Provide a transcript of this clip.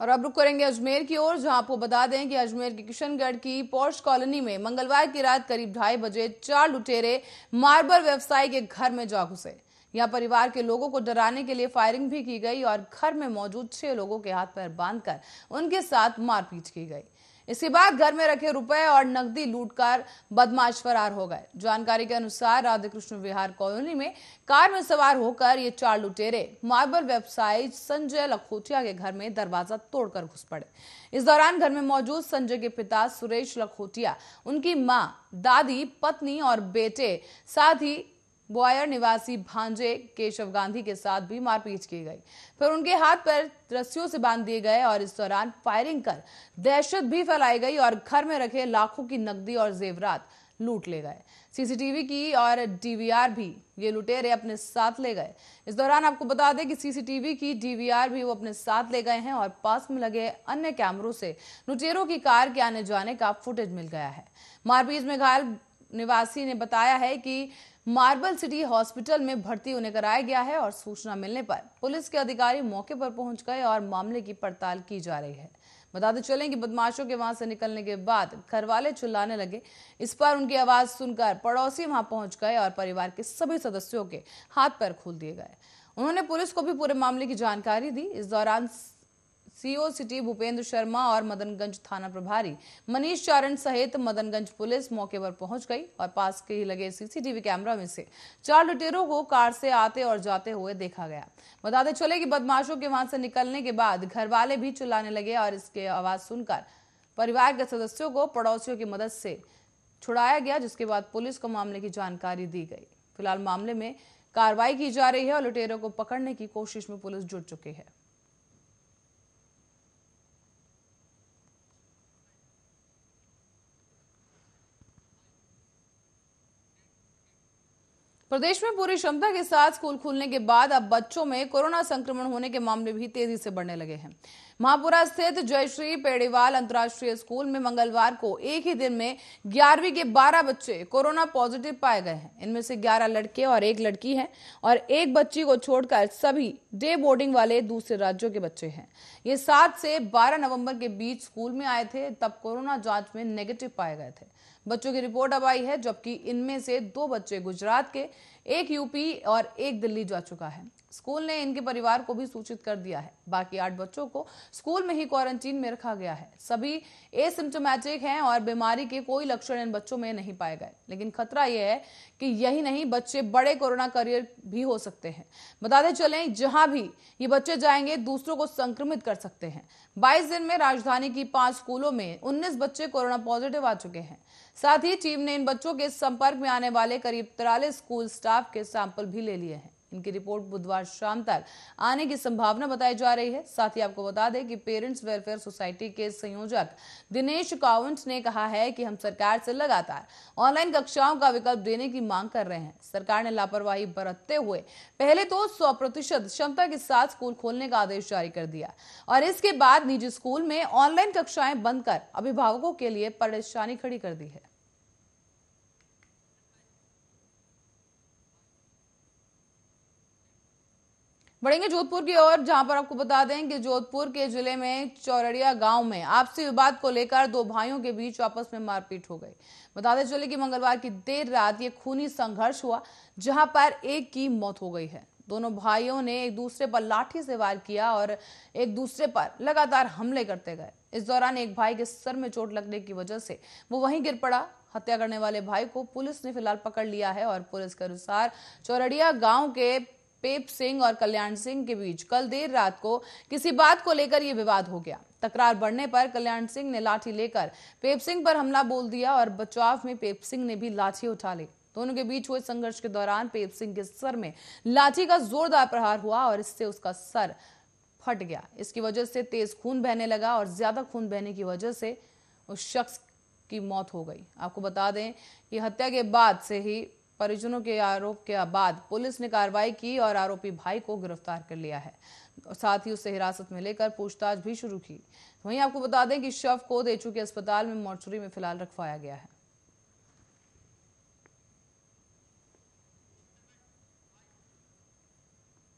और अब रुक करेंगे अजमेर की ओर जहां आपको बता दें कि अजमेर के किशनगढ़ की पोर्ट कॉलोनी में मंगलवार की रात करीब ढाई बजे चार लुटेरे मार्बल व्यवसायी के घर में जा घुसे यहाँ परिवार के लोगों को डराने के लिए फायरिंग भी की गई और घर में मौजूद छह लोगों के हाथ पैर बांधकर उनके साथ मारपीट की गई इसके बाद घर में रखे रुपए और नकदी लूटकर बदमाश फरार हो गए जानकारी के अनुसार राधे कृष्ण विहार कॉलोनी में कार में सवार होकर ये चार लुटेरे मार्बल व्यवसायी संजय लखोटिया के घर में दरवाजा तोड़कर घुस पड़े इस दौरान घर में मौजूद संजय के पिता सुरेश लखोटिया उनकी माँ दादी पत्नी और बेटे साथ ही ग्वायर निवासी भांजे केशव गांधी के साथ भी मारपीट की गई फिर उनके हाथ पर रस्सियों से बांध दिए गए और इस दौरान फायरिंग कर दहशत भी फैलाई गई और घर में रखे लाखों की नकदी और जेवरात लूट ले गए सीसीटीवी की और डीवीआर भी ये लुटेरे अपने साथ ले गए इस दौरान आपको बता दें कि सीसीटीवी की डीवीआर भी वो अपने साथ ले गए हैं और पास में लगे अन्य कैमरों से लुटेरों की कार के आने जाने का फुटेज मिल गया है मारपीट में घायल निवासी ने बताया है कि मार्बल सिटी हॉस्पिटल में भर्ती उन्हें कराया गया है और सूचना मिलने पर पुलिस के अधिकारी मौके पर पहुंच गए और मामले की पड़ताल की जा रही है बताते चलें कि बदमाशों के वहां से निकलने के बाद घर वाले चिल्लाने लगे इस पर उनकी आवाज सुनकर पड़ोसी वहां पहुंच गए और परिवार के सभी सदस्यों के हाथ पैर खोल दिए गए उन्होंने पुलिस को भी पूरे मामले की जानकारी दी इस दौरान सीओ सिटी भूपेंद्र शर्मा और मदनगंज थाना प्रभारी मनीष चारण सहित मदनगंज पुलिस मौके पर पहुंच गई और पास के ही लगे सीसीटीवी कैमरा में से चार लुटेरों को कार से आते और जाते हुए देखा गया बताते चले कि बदमाशों के वहां से निकलने के बाद घर वाले भी चिल्लाने लगे और इसके आवाज सुनकर परिवार के सदस्यों को पड़ोसियों की मदद से छुड़ाया गया जिसके बाद पुलिस को मामले की जानकारी दी गई फिलहाल मामले में कार्रवाई की जा रही है और लुटेरों को पकड़ने की कोशिश में पुलिस जुट चुकी है प्रदेश में पूरी क्षमता के साथ स्कूल खुलने के बाद अब बच्चों में कोरोना संक्रमण होने के मामले भी तेजी से बढ़ने लगे हैं महापुरा स्थित जयश्री पेड़ीवाल अंतर्राष्ट्रीय स्कूल में मंगलवार को एक ही दिन में ग्यारहवीं के 12 बच्चे कोरोना पॉजिटिव पाए गए हैं इनमें से 11 लड़के और एक लड़की है और एक बच्ची को छोड़कर सभी डे बोर्डिंग वाले दूसरे राज्यों के बच्चे हैं ये सात से बारह नवम्बर के बीच स्कूल में आए थे तब कोरोना जांच में नेगेटिव पाए गए थे बच्चों की रिपोर्ट अब आई है जबकि इनमें से दो बच्चे गुजरात के एक यूपी और एक दिल्ली जा चुका है स्कूल ने इनके परिवार को भी सूचित कर दिया है बाकी आठ बच्चों को स्कूल में ही क्वारंटीन में रखा गया है सभी एसिम्टोमेटिक हैं और बीमारी के कोई लक्षण इन बच्चों में नहीं पाए गए लेकिन खतरा यह है कि यही नहीं बच्चे बड़े कोरोना करियर भी हो सकते हैं बताते चले जहां भी ये बच्चे जाएंगे दूसरों को संक्रमित कर सकते हैं बाईस दिन में राजधानी की पांच स्कूलों में उन्नीस बच्चे कोरोना पॉजिटिव आ चुके हैं साथ ही टीम ने इन बच्चों के संपर्क में आने वाले करीब तिरालीस स्कूल स्टाफ के सैंपल भी ले लिए हैं इनकी रिपोर्ट बुधवार शाम तक आने की संभावना बताई जा रही है साथ ही आपको बता दें कि पेरेंट्स वेलफेयर सोसाइटी के संयोजक दिनेश कावंट ने कहा है कि हम सरकार से लगातार ऑनलाइन कक्षाओं का विकल्प देने की मांग कर रहे हैं सरकार ने लापरवाही बरतते हुए पहले तो सौ प्रतिशत क्षमता के साथ स्कूल खोलने का आदेश जारी कर दिया और इसके बाद निजी स्कूल में ऑनलाइन कक्षाएं बंद कर अभिभावकों के लिए परेशानी खड़ी कर दी है बढ़ेंगे जोधपुर की ओर जहां पर आपको बता दें कि जोधपुर के जिले में चौरड़िया गांव में आपसी विवाद को लेकर दो भाइयों के बीच आपस में मारपीट हो गई बता दें चले कि मंगलवार की देर रात ये खूनी संघर्ष हुआ जहां पर एक की मौत हो गई है दोनों भाइयों ने एक दूसरे पर लाठी से वार किया और एक दूसरे पर लगातार हमले करते गए इस दौरान एक भाई के सर में चोट लगने की वजह से वो वहीं गिर पड़ा हत्या करने वाले भाई को पुलिस ने फिलहाल पकड़ लिया है और पुलिस के अनुसार चौरड़िया गांव के पेप सिंह और कल्याण सिंह के बीच कल देर रात को किसी बात को लेकर यह विवाद हो गया तकरार बढ़ने पर कल्याण सिंह ने लाठी लेकर पेप सिंह पर हमला बोल दिया और बचाव में पेप सिंह ने भी लाठी उठा ली दोनों के बीच हुए संघर्ष के दौरान पेप सिंह के सर में लाठी का जोरदार प्रहार हुआ और इससे उसका सर फट गया इसकी वजह से तेज खून बहने लगा और ज्यादा खून बहने की वजह से उस शख्स की मौत हो गई आपको बता दें कि हत्या के बाद से ही परिजनों के आरोप के बाद पुलिस ने कार्रवाई की और आरोपी भाई को गिरफ्तार कर लिया है साथ ही उसे हिरासत में लेकर पूछताछ भी शुरू की वहीं आपको बता दें कि शव को देचू के अस्पताल में मोर्चरी में फिलहाल रखवाया गया है